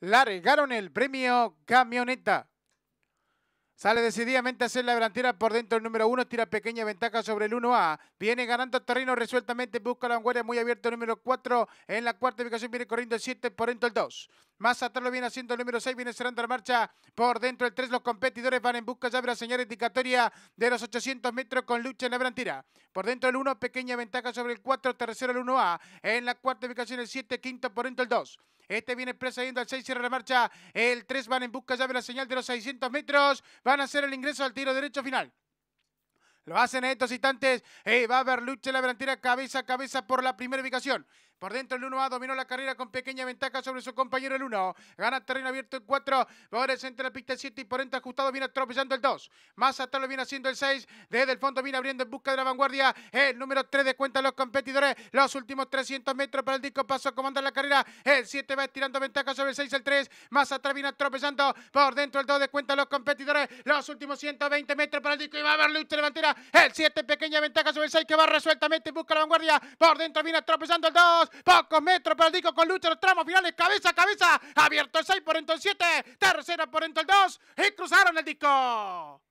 largaron el premio camioneta. Sale decididamente a hacer la delantera por dentro el número uno. tira pequeña ventaja sobre el 1A. Viene ganando terreno resueltamente, busca la vanguardia muy abierto el número 4 en la cuarta ubicación, viene corriendo el 7 por dentro el 2. Más atrás lo viene haciendo el número 6, viene cerrando la marcha por dentro del 3. Los competidores van en busca ya de la señal indicatoria de los 800 metros con lucha en la brantira. Por dentro del 1, pequeña ventaja sobre el 4, tercero el 1A. En la cuarta ubicación el 7, quinto por dentro el 2. Este viene precediendo al 6, cierra la marcha. El 3 van en busca ya de la señal de los 600 metros. Van a hacer el ingreso al tiro derecho final. Lo hacen en estos instantes. Eh, va a haber lucha en la cabeza a cabeza por la primera ubicación. Por dentro el 1 a dominó la carrera con pequeña ventaja sobre su compañero el 1. Gana terreno abierto el 4. Por el centro de la pista el 7 y por dentro ajustado viene atropellando el 2. Más atrás lo viene haciendo el 6. Desde el fondo viene abriendo en busca de la vanguardia. El número 3 de cuenta los competidores. Los últimos 300 metros para el disco Pasó comanda la carrera. El 7 va estirando ventaja sobre el 6, el 3. Más atrás viene atropellando. Por dentro el 2 de cuenta los competidores. Los últimos 120 metros para el disco y va a haber lucha levantera. El 7 pequeña ventaja sobre el 6 que va resueltamente busca la vanguardia. Por dentro viene atropellando el 2. Poco pocos metros para el disco con lucha los tramos finales, cabeza a cabeza, abierto el 6 por entonces 7, tercera por el 2 y cruzaron el disco.